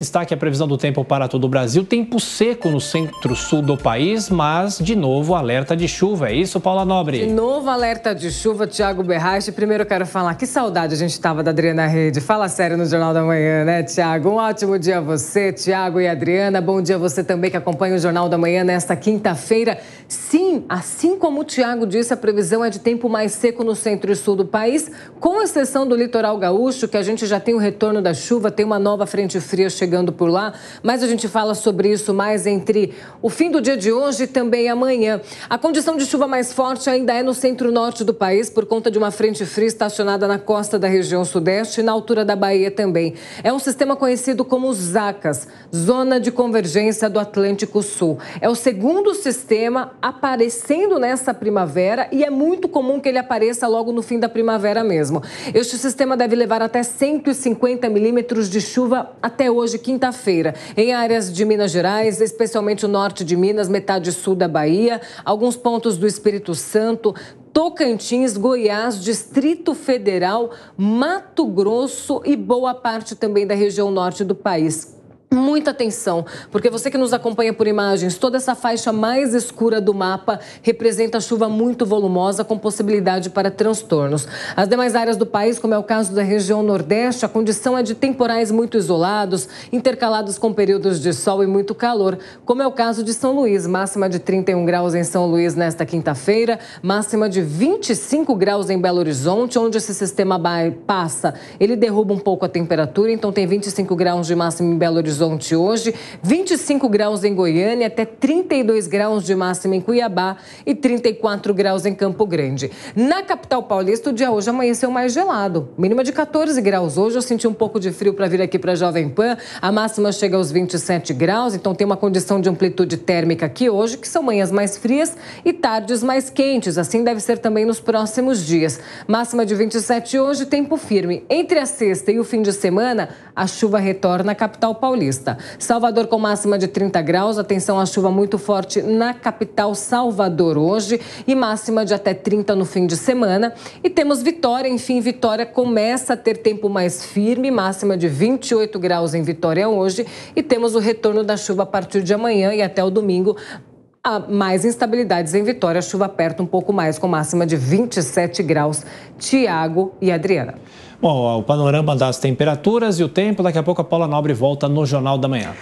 Destaque a previsão do tempo para todo o Brasil. Tempo seco no centro-sul do país, mas de novo alerta de chuva. É isso, Paula Nobre? De novo alerta de chuva, Tiago Berrache. Primeiro eu quero falar que saudade a gente estava da Adriana Rede. Fala sério no Jornal da Manhã, né, Tiago? Um ótimo dia a você, Tiago e Adriana. Bom dia a você também que acompanha o Jornal da Manhã nesta quinta-feira. Sim, assim como o Tiago disse, a previsão é de tempo mais seco no centro sul do país, com exceção do litoral gaúcho, que a gente já tem o retorno da chuva, tem uma nova frente fria chegando chegando por lá, mas a gente fala sobre isso mais entre o fim do dia de hoje e também amanhã. A condição de chuva mais forte ainda é no centro-norte do país por conta de uma frente fria estacionada na costa da região sudeste e na altura da Bahia também. É um sistema conhecido como ZACAS, Zona de Convergência do Atlântico Sul. É o segundo sistema aparecendo nessa primavera e é muito comum que ele apareça logo no fim da primavera mesmo. Este sistema deve levar até 150 milímetros de chuva até hoje quinta-feira. Em áreas de Minas Gerais, especialmente o norte de Minas, metade sul da Bahia, alguns pontos do Espírito Santo, Tocantins, Goiás, Distrito Federal, Mato Grosso e boa parte também da região norte do país. Muita atenção, porque você que nos acompanha por imagens, toda essa faixa mais escura do mapa representa chuva muito volumosa com possibilidade para transtornos. As demais áreas do país, como é o caso da região Nordeste, a condição é de temporais muito isolados, intercalados com períodos de sol e muito calor, como é o caso de São Luís, máxima de 31 graus em São Luís nesta quinta-feira, máxima de 25 graus em Belo Horizonte, onde esse sistema passa, ele derruba um pouco a temperatura, então tem 25 graus de máxima em Belo Horizonte Horizonte hoje, 25 graus em Goiânia, até 32 graus de máxima em Cuiabá e 34 graus em Campo Grande. Na capital paulista, o dia hoje amanheceu mais gelado, mínima de 14 graus. Hoje eu senti um pouco de frio para vir aqui para Jovem Pan, a máxima chega aos 27 graus, então tem uma condição de amplitude térmica aqui hoje, que são manhãs mais frias e tardes mais quentes, assim deve ser também nos próximos dias. Máxima de 27 hoje, tempo firme. Entre a sexta e o fim de semana, a chuva retorna à capital paulista. Salvador com máxima de 30 graus, atenção à chuva muito forte na capital Salvador hoje e máxima de até 30 no fim de semana. E temos Vitória, enfim, Vitória começa a ter tempo mais firme, máxima de 28 graus em Vitória hoje e temos o retorno da chuva a partir de amanhã e até o domingo há mais instabilidades em Vitória. A chuva aperta um pouco mais, com máxima de 27 graus. Tiago e Adriana. Bom, o panorama das temperaturas e o tempo, daqui a pouco a Paula Nobre volta no Jornal da Manhã.